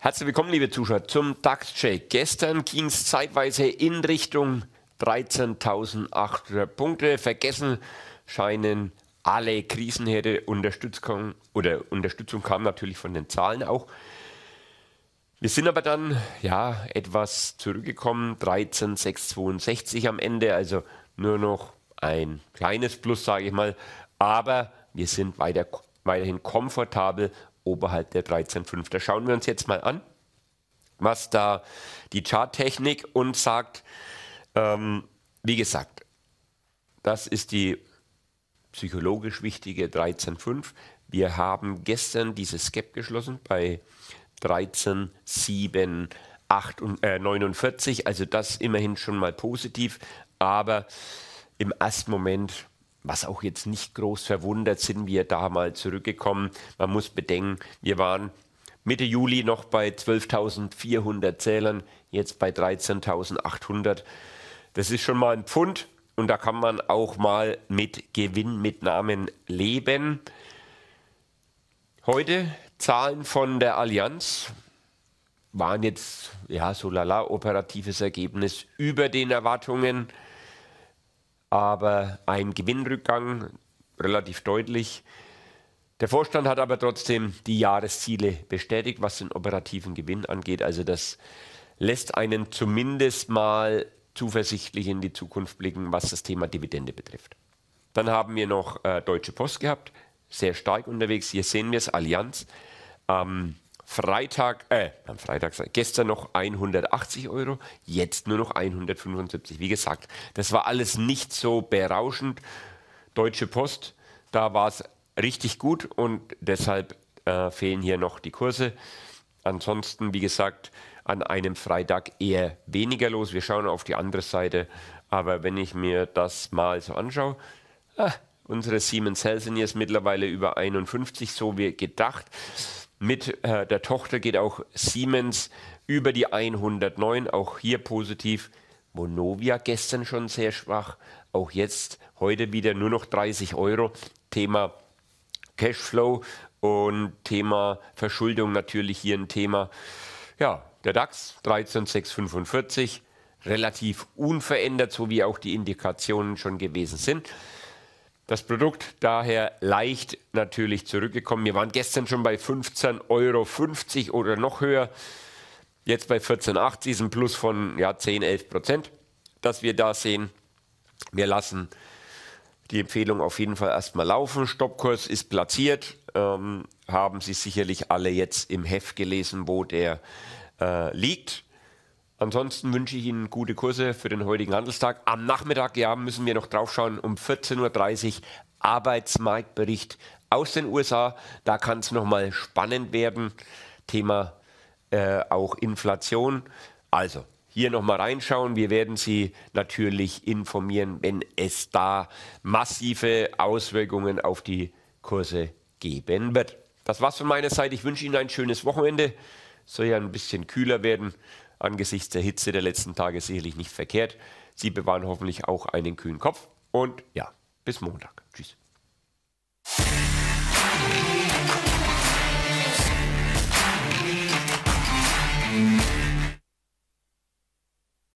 Herzlich willkommen, liebe Zuschauer, zum DAX Shake. Gestern ging es zeitweise in Richtung 13.800 Punkte. Vergessen scheinen alle Krisenherde. Unterstützung, oder Unterstützung kam natürlich von den Zahlen auch. Wir sind aber dann ja etwas zurückgekommen, 13,662 am Ende, also nur noch ein kleines Plus, sage ich mal. Aber wir sind weiter, weiterhin komfortabel oberhalb der 13,5. Da schauen wir uns jetzt mal an, was da die Charttechnik uns sagt. Ähm, wie gesagt, das ist die psychologisch wichtige 13,5. Wir haben gestern dieses Gap geschlossen bei 13,7. 8 äh, 49, also das immerhin schon mal positiv, aber im ersten Moment was auch jetzt nicht groß verwundert, sind wir da mal zurückgekommen. Man muss bedenken, wir waren Mitte Juli noch bei 12.400 Zählern, jetzt bei 13.800. Das ist schon mal ein Pfund und da kann man auch mal mit Gewinnmitnahmen leben. Heute Zahlen von der Allianz waren jetzt ja so lala operatives Ergebnis über den Erwartungen aber ein Gewinnrückgang relativ deutlich. Der Vorstand hat aber trotzdem die Jahresziele bestätigt, was den operativen Gewinn angeht. Also das lässt einen zumindest mal zuversichtlich in die Zukunft blicken, was das Thema Dividende betrifft. Dann haben wir noch äh, Deutsche Post gehabt, sehr stark unterwegs. Hier sehen wir es, Allianz. Ähm, Freitag, äh, am Freitag, gestern noch 180 Euro, jetzt nur noch 175. Wie gesagt, das war alles nicht so berauschend. Deutsche Post, da war es richtig gut und deshalb äh, fehlen hier noch die Kurse. Ansonsten, wie gesagt, an einem Freitag eher weniger los. Wir schauen auf die andere Seite. Aber wenn ich mir das mal so anschaue, ah, unsere Siemens ist mittlerweile über 51, so wie gedacht. Mit äh, der Tochter geht auch Siemens über die 109, auch hier positiv. Monovia gestern schon sehr schwach, auch jetzt heute wieder nur noch 30 Euro. Thema Cashflow und Thema Verschuldung natürlich hier ein Thema. Ja, der DAX 13645 relativ unverändert, so wie auch die Indikationen schon gewesen sind. Das Produkt daher leicht natürlich zurückgekommen. Wir waren gestern schon bei 15,50 Euro oder noch höher. Jetzt bei 14,80 ist ein Plus von ja, 10, 11 Prozent, das wir da sehen. Wir lassen die Empfehlung auf jeden Fall erstmal laufen. Stoppkurs ist platziert. Ähm, haben Sie sicherlich alle jetzt im Heft gelesen, wo der äh, liegt. Ansonsten wünsche ich Ihnen gute Kurse für den heutigen Handelstag. Am Nachmittag ja, müssen wir noch draufschauen um 14.30 Uhr Arbeitsmarktbericht aus den USA. Da kann es nochmal spannend werden. Thema äh, auch Inflation. Also hier nochmal reinschauen. Wir werden Sie natürlich informieren, wenn es da massive Auswirkungen auf die Kurse geben wird. Das war's von meiner Seite. Ich wünsche Ihnen ein schönes Wochenende. Soll ja ein bisschen kühler werden angesichts der Hitze der letzten Tage sicherlich nicht verkehrt. Sie bewahren hoffentlich auch einen kühlen Kopf. Und ja, bis Montag. Tschüss.